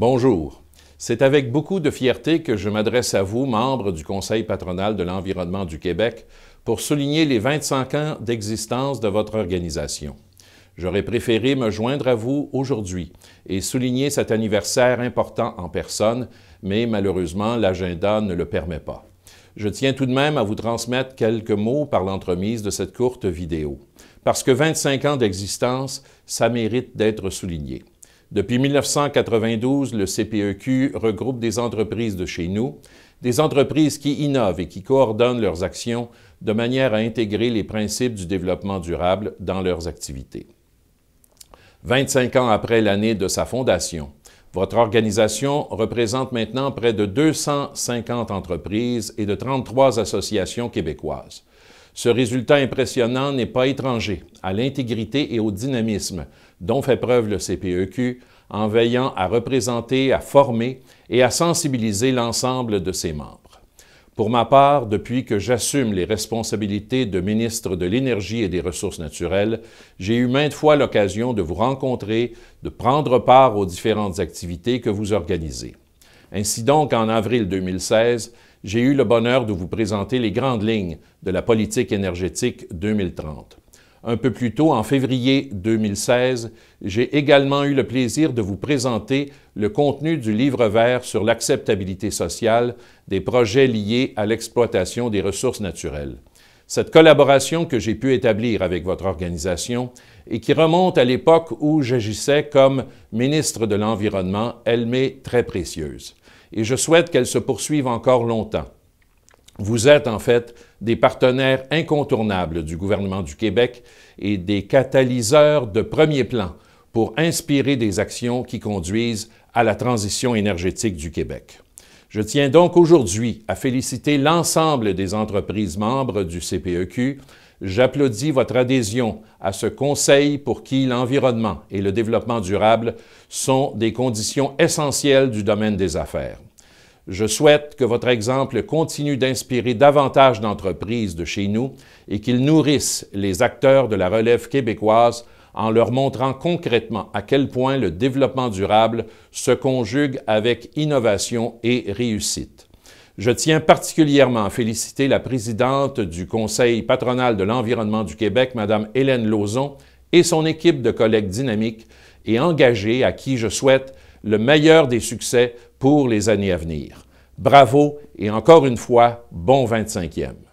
Bonjour. C'est avec beaucoup de fierté que je m'adresse à vous, membres du Conseil patronal de l'environnement du Québec, pour souligner les 25 ans d'existence de votre organisation. J'aurais préféré me joindre à vous aujourd'hui et souligner cet anniversaire important en personne, mais malheureusement, l'agenda ne le permet pas. Je tiens tout de même à vous transmettre quelques mots par l'entremise de cette courte vidéo, parce que 25 ans d'existence, ça mérite d'être souligné. Depuis 1992, le CPEQ regroupe des entreprises de chez nous, des entreprises qui innovent et qui coordonnent leurs actions de manière à intégrer les principes du développement durable dans leurs activités. 25 ans après l'année de sa fondation, votre organisation représente maintenant près de 250 entreprises et de 33 associations québécoises. Ce résultat impressionnant n'est pas étranger à l'intégrité et au dynamisme dont fait preuve le CPEQ en veillant à représenter, à former et à sensibiliser l'ensemble de ses membres. Pour ma part, depuis que j'assume les responsabilités de ministre de l'Énergie et des Ressources naturelles, j'ai eu maintes fois l'occasion de vous rencontrer, de prendre part aux différentes activités que vous organisez. Ainsi donc, en avril 2016, j'ai eu le bonheur de vous présenter les grandes lignes de la politique énergétique 2030. Un peu plus tôt, en février 2016, j'ai également eu le plaisir de vous présenter le contenu du livre vert sur l'acceptabilité sociale des projets liés à l'exploitation des ressources naturelles. Cette collaboration que j'ai pu établir avec votre organisation et qui remonte à l'époque où j'agissais comme ministre de l'Environnement, elle m'est très précieuse et je souhaite qu'elle se poursuive encore longtemps. Vous êtes en fait des partenaires incontournables du gouvernement du Québec et des catalyseurs de premier plan pour inspirer des actions qui conduisent à la transition énergétique du Québec. Je tiens donc aujourd'hui à féliciter l'ensemble des entreprises membres du CPEQ. J'applaudis votre adhésion à ce Conseil pour qui l'environnement et le développement durable sont des conditions essentielles du domaine des affaires. Je souhaite que votre exemple continue d'inspirer davantage d'entreprises de chez nous et qu'ils nourrissent les acteurs de la relève québécoise en leur montrant concrètement à quel point le développement durable se conjugue avec innovation et réussite. Je tiens particulièrement à féliciter la présidente du Conseil patronal de l'environnement du Québec, Mme Hélène Lauzon, et son équipe de collègues dynamiques et engagés à qui je souhaite le meilleur des succès pour les années à venir. Bravo et encore une fois, bon 25e.